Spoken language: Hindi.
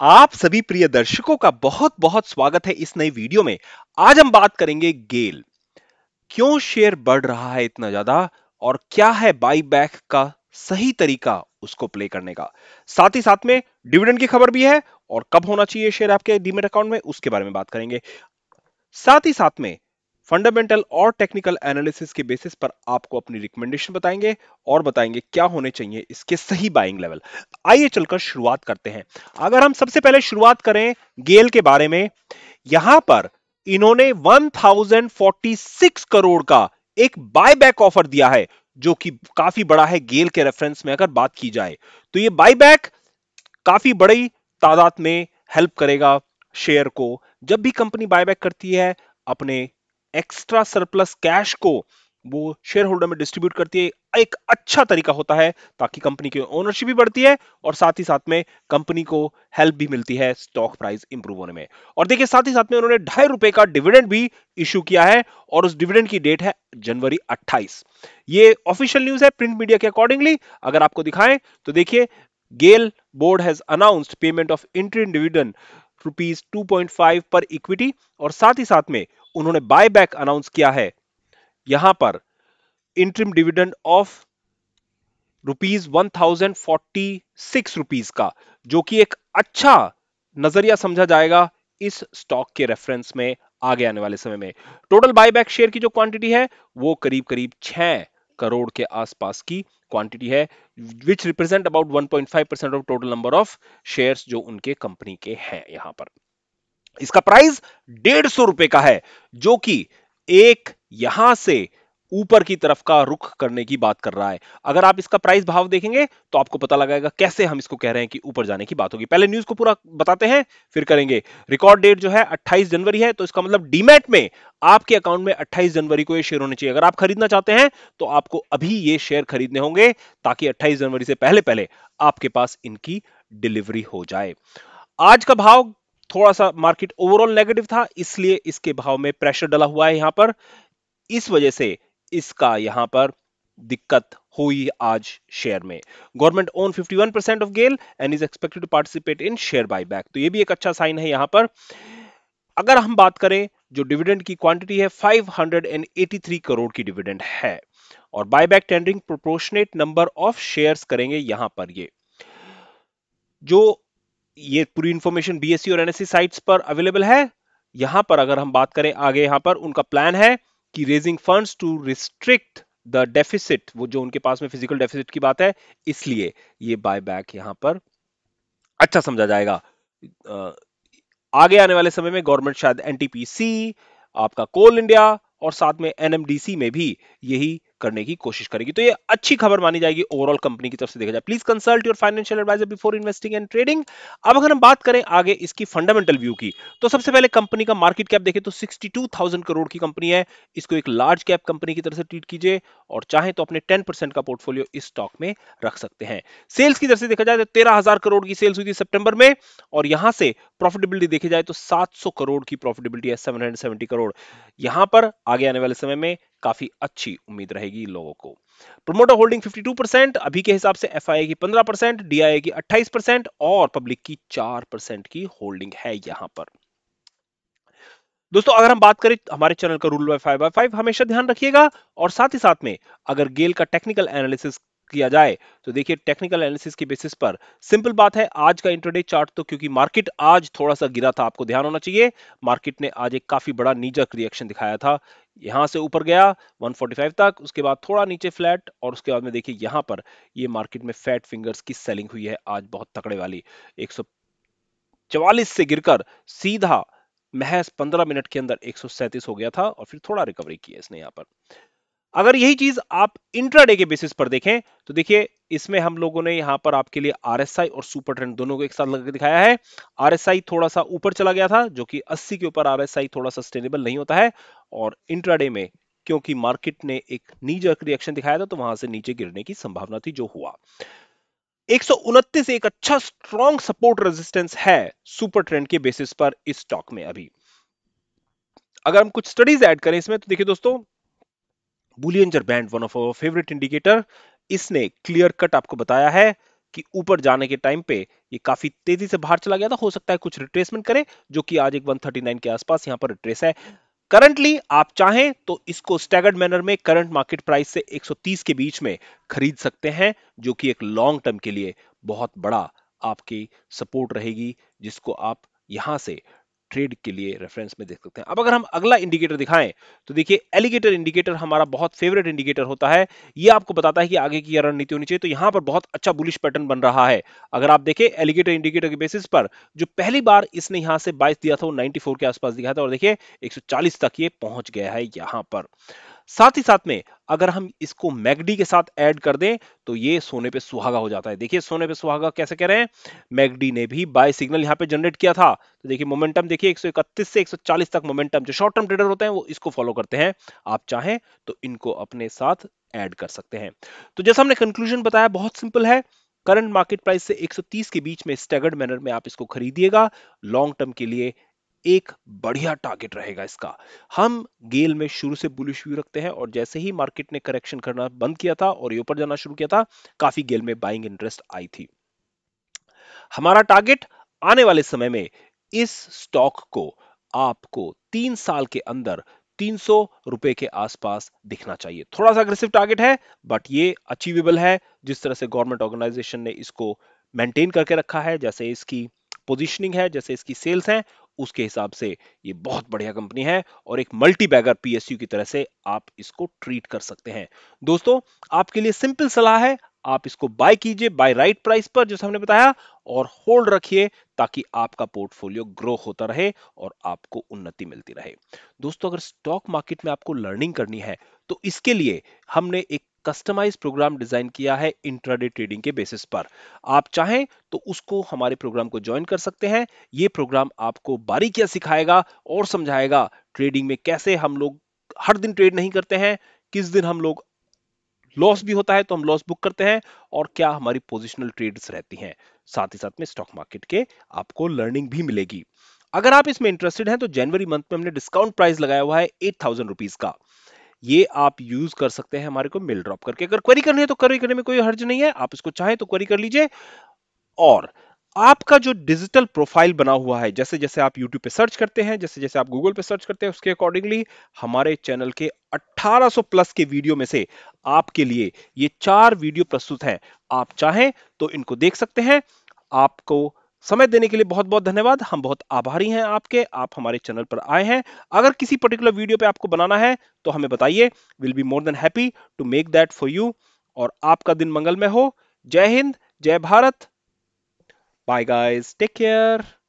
आप सभी प्रिय दर्शकों का बहुत बहुत स्वागत है इस नई वीडियो में आज हम बात करेंगे गेल क्यों शेयर बढ़ रहा है इतना ज्यादा और क्या है बाईबैक का सही तरीका उसको प्ले करने का साथ ही साथ में डिविडेंड की खबर भी है और कब होना चाहिए शेयर आपके डीमेट अकाउंट में उसके बारे में बात करेंगे साथ ही साथ में फंडामेंटल और टेक्निकल एनालिसिस के बेसिस पर आपको अपनी रिकमेंडेशन बताएंगे और बताएंगे क्या होने चाहिए इसके सही बाइंग लेवल आइए चलकर शुरुआत करते हैं अगर हम सबसे पहले शुरुआत करें गेल के बारे में यहां पर इन्होंने 1046 करोड़ का एक बायबैक ऑफर दिया है जो कि काफी बड़ा है गेल के रेफरेंस में अगर बात की जाए तो ये बायबैक काफी बड़ी तादाद में हेल्प करेगा शेयर को जब भी कंपनी बायबैक करती है अपने एक्स्ट्रा सरप्लस कैश को वो शेयर होल्डर में डिस्ट्रीब्यूट करती है एक अच्छा तरीका होता है ताकि कंपनी की ओनरशिप भी बढ़ती है और साथ ही साथ में कंपनी को हेल्प भी मिलती है स्टॉक प्राइस इंप्रूव होने में और देखिए साथ ही साथ में उन्होंने ढाई रुपए का डिविडेंड भी इश्यू किया है और उस डिविडेंड की डेट है जनवरी 28 ये ऑफिशियल न्यूज है प्रिंट मीडिया के अकॉर्डिंगली अगर आपको दिखाएं तो देखिए GAIL board has announced payment of interim dividend rupees two per equity और साथ ही साथ में उन्होंने बायबैक अनाउंस किया है यहां पर interim dividend of rupees one thousand forty six rupees का जो कि एक अच्छा नजरिया समझा जाएगा इस स्टॉक के रेफरेंस में आगे आने वाले समय में टोटल बायबैक शेयर की जो क्वांटिटी है वो करीब करीब छह करोड़ के आसपास की क्वांटिटी है which represent about five percent of total number of share जो उनके कंपनी के हैं यहां पर इसका प्राइस डेढ़ सौ रुपए का है जो कि एक यहां से ऊपर की तरफ का रुख करने की बात कर रहा है अगर आप इसका प्राइस भाव देखेंगे तो आपको पता लगाएगा कैसे हम इसको कह रहे हैं कि ऊपर जाने की बात होगी पहले न्यूज को पूरा बताते हैं फिर करेंगे रिकॉर्ड डेट जो है 28 जनवरी है तो इसका मतलब डीमेट में आपके अकाउंट में 28 जनवरी को ये शेयर होने चाहिए अगर आप खरीदना चाहते हैं तो आपको अभी ये शेयर खरीदने होंगे ताकि अट्ठाईस जनवरी से पहले पहले आपके पास इनकी डिलीवरी हो जाए आज का भाव थोड़ा सा मार्केट ओवरऑल नेगेटिव था इसलिए इसके भाव में प्रेशर डला हुआ है यहां पर इस वजह से इसका यहां पर दिक्कत हुई आज शेयर में government own 51 percent of GAIL and is expected to participate in share buyback तो ये भी एक अच्छा साइन है यहां पर अगर हम बात करें जो डिविडेंड की क्वांटिटी है 583 करोड़ की डिविडेंड है और buyback tendering proportionate number of shares करेंगे यहां पर ये जो ये पूरी इन्फॉर्मेशन बीएससी और एनएससी साइट्स पर अवेलेबल है यहां पर अगर हम बात करें आगे यहां पर उनका प्लान है कि raising funds to restrict the deficit वो जो उनके पास में फिजिकल डेफिसिट की बात है इसलिए ये बाय बैक यहां पर अच्छा समझा जाएगा आगे आने वाले समय में गवर्नमेंट शायद एनटीपीसी आपका कोल इंडिया और साथ में एनएमडीसी में भी यही करने की कोशिश करेगी तो ये अच्छी खबर मानी जाएगी ओवरऑल कंपनी की तरफ से देखा जाए please consult your financial advisor before investing and trading अब अगर हम बात करें आगे इसकी फंडामेंटल व्यू की तो सबसे पहले कंपनी का मार्केट कैप देखें तो सिक्सटी करोड़ की कंपनी है इसको एक लार्ज कैप कंपनी की तरफ से ट्रीट कीजिए और चाहे तो अपने टेन का पोर्टफोलियो इस स्टॉक में रख सकते हैं सेल्स की तरफ से देखा जाए तो तेरह करोड़ की सेल्स हुई थी सेप्टेंबर में और यहां से प्रॉफिटेबिलिटी देखी जाए तो 700 करोड़ की प्रॉफिटेबिलिटी है 770 करोड़ यहां पर आगे आने वाले समय में काफी अच्छी उम्मीद रहेगी लोगों को प्रमोटर होल्डिंग 52 परसेंट अभी के हिसाब से एफ की 15 परसेंट डीआईए की 28 परसेंट और पब्लिक की 4 परसेंट की होल्डिंग है यहां पर दोस्तों अगर हम बात करें हमारे चैनल का rule by five by five हमेशा ध्यान रखिएगा और साथ ही साथ में अगर गेल का टेक्निकल एनालिसिस किया जाए तो देखिए टेक्निकल एनालिसिस के बेसिस पर सिंपल बात है आज का इंटरडे चार्ट तो क्योंकि मार्केट आज थोड़ा सा गिरा था आपको ध्यान होना चाहिए मार्केट ने आज एक काफी बड़ा नीजक रिएक्शन दिखाया था यहां से ऊपर गया 145 तक उसके बाद थोड़ा नीचे फ्लैट और उसके बाद में देखिए यहां पर ये मार्केट में फैट फिंगर्स की सेलिंग हुई है आज बहुत तकड़े वाली एक से गिरकर सीधा महज 15 मिनट के अंदर 137 हो गया था और फिर थोड़ा रिकवरी किया इसने यहां पर अगर यही चीज आप इंट्राडे के बेसिस पर देखें तो देखिए इसमें हम लोगों ने यहां पर आपके लिए आरएसआई और सुपर ट्रेंड दोनों को एक साथ लगा दिखाया है आरएसआई थोड़ा सा ऊपर चला गया था जो कि 80 के ऊपर आरएसआई थोड़ा सस्टेनेबल नहीं होता है और इंट्राडे में क्योंकि मार्केट ने एक नीजर रिएक्शन दिखाया था तो वहां से नीचे गिरने की संभावना थी जो हुआ एक एक अच्छा स्ट्रॉन्ग सपोर्ट रेजिस्टेंस है सुपर ट्रेंड के बेसिस पर इस स्टॉक में अभी अगर हम कुछ स्टडीज ऐड करें इसमें तो देखिए दोस्तों Bollinger band one of our favourite indicator इसने क्लियर कट आपको बताया है कि ऊपर जाने के टाइम पे ये काफी तेजी से बाहर चला गया था हो सकता है कुछ रिट्रेसमेंट करे जो कि आज एक 139 के आसपास यहां पर रिट्रेस है करंटली आप चाहें तो इसको स्टैगर्ड मैनर में करंट मार्केट प्राइस से 130 के बीच में खरीद सकते हैं जो कि एक लॉन्ग टर्म के लिए बहुत बड़ा आपकी सपोर्ट रहेगी जिसको आप यहां से ट्रेड के लिए रेफरेंस में देख सकते हैं अब अगर हम अगला इंडिकेटर दिखाएं तो देखिए एलिगेटर इंडिकेटर हमारा बहुत फेवरेट इंडिकेटर होता है ये आपको बताता है कि आगे की रणनीति होनी चाहिए तो यहां पर बहुत अच्छा बुलिश पैटर्न बन रहा है अगर आप देखें एलिगेटर इंडिकेटर के बेसिस पर जो पहली बार इसने यहां से बाइस दिया था वो नाइनटी के आसपास दिखाया था और देखिए एक तक ये पहुंच गया है यहां पर साथ ही साथ में अगर हम इसको मैगडी के साथ ऐड कर दें तो ये सोने पे सुहागा हो जाता है देखिए सोने पे सुहागा कैसे कह रहे हैं मैगडी ने भी बाय सिग्नल यहाँ पे जनरेट किया था तो देखिए मोमेंटम देखिए 131 से 140 तक मोमेंटम जो शॉर्ट टर्म ट्रेडर होते हैं वो इसको फॉलो करते हैं आप चाहें तो इनको अपने साथ एड कर सकते हैं तो जैसा हमने कंक्लूजन बताया बहुत सिंपल है करंट मार्केट प्राइस से 130 के बीच में स्टेगर्ड मैनर में आप इसको खरीदिएगा लॉन्ग टर्म के लिए एक बढ़िया टारगेट रहेगा इसका हम गेल में शुरू से बुलिश व्यू रखते हैं और जैसे ही मार्केट ने करेक्शन करना बंद किया था और ये ऊपर जाना शुरू किया था काफी गेल में बाइंग इंटरेस्ट आई थी हमारा टारगेट आने वाले समय में इस स्टॉक को आपको तीन साल के अंदर तीन रुपए के आसपास दिखना चाहिए थोड़ा सा अग्रेसिव टारगेट है बट ये अचीवेबल है जिस तरह से गवर्नमेंट ऑर्गेनाइजेशन ने इसको मेंटेन करके रखा है जैसे इसकी पोजीशनिंग है जैसे इसकी सेल्स हैं उसके हिसाब से ये बहुत बढ़िया कंपनी है और एक मल्टी बैगर पीएसयू की तरह से आप इसको ट्रीट कर सकते हैं दोस्तों आपके लिए सिंपल सलाह है आप इसको बाय कीजिए बाय राइट प्राइस पर जैसे हमने बताया और होल्ड रखिए ताकि आपका पोर्टफोलियो ग्रो होता रहे और आपको उन्नति मिलती रहे दोस्तों अगर स्टॉक मार्केट में आपको लर्निंग करनी है तो इसके लिए हमने एक कस्टमाइज प्रोग्राम डिजाइन किया है इंट्राडे ट्रेडिंग के बेसिस पर आप चाहें तो उसको हमारे प्रोग्राम को ज्वाइन कर सकते हैं ये प्रोग्राम आपको बारीकियां सिखाएगा और समझाएगा ट्रेडिंग में कैसे हम लोग हर दिन ट्रेड नहीं करते हैं किस दिन हम लोग लॉस भी होता है तो हम लॉस बुक करते हैं और क्या हमारी पोजिशनल ट्रेड्स रहती हैं साथ ही साथ में स्टॉक मार्केट के आपको लर्निंग भी मिलेगी अगर आप इसमें इंटरेस्टेड हैं तो जनवरी मंथ में हमने डिस्काउंट प्राइस लगाया हुआ है एट थाउजेंड रुपीज का ये आप यूज कर सकते हैं हमारे को मिल ड्रॉप करके अगर क्वेरी करनी है तो क्वेरी करने में कोई हर्ज नहीं है आप इसको चाहें तो क्वेरी कर लीजिए और आपका जो डिजिटल प्रोफाइल बना हुआ है जैसे जैसे आप YouTube पे सर्च करते हैं जैसे जैसे आप Google पे सर्च करते हैं उसके अकॉर्डिंगली हमारे चैनल के 1800 प्लस के वीडियो में से आपके लिए ये चार वीडियो प्रस्तुत हैं आप चाहें तो इनको देख सकते हैं आपको समय देने के लिए बहुत बहुत धन्यवाद हम बहुत आभारी हैं आपके आप हमारे चैनल पर आए हैं अगर किसी पर्टिकुलर वीडियो पे आपको बनाना है तो हमें बताइए will be more than happy to make that for you और आपका दिन मंगलमय हो जय हिंद जय Bharat bye guys take care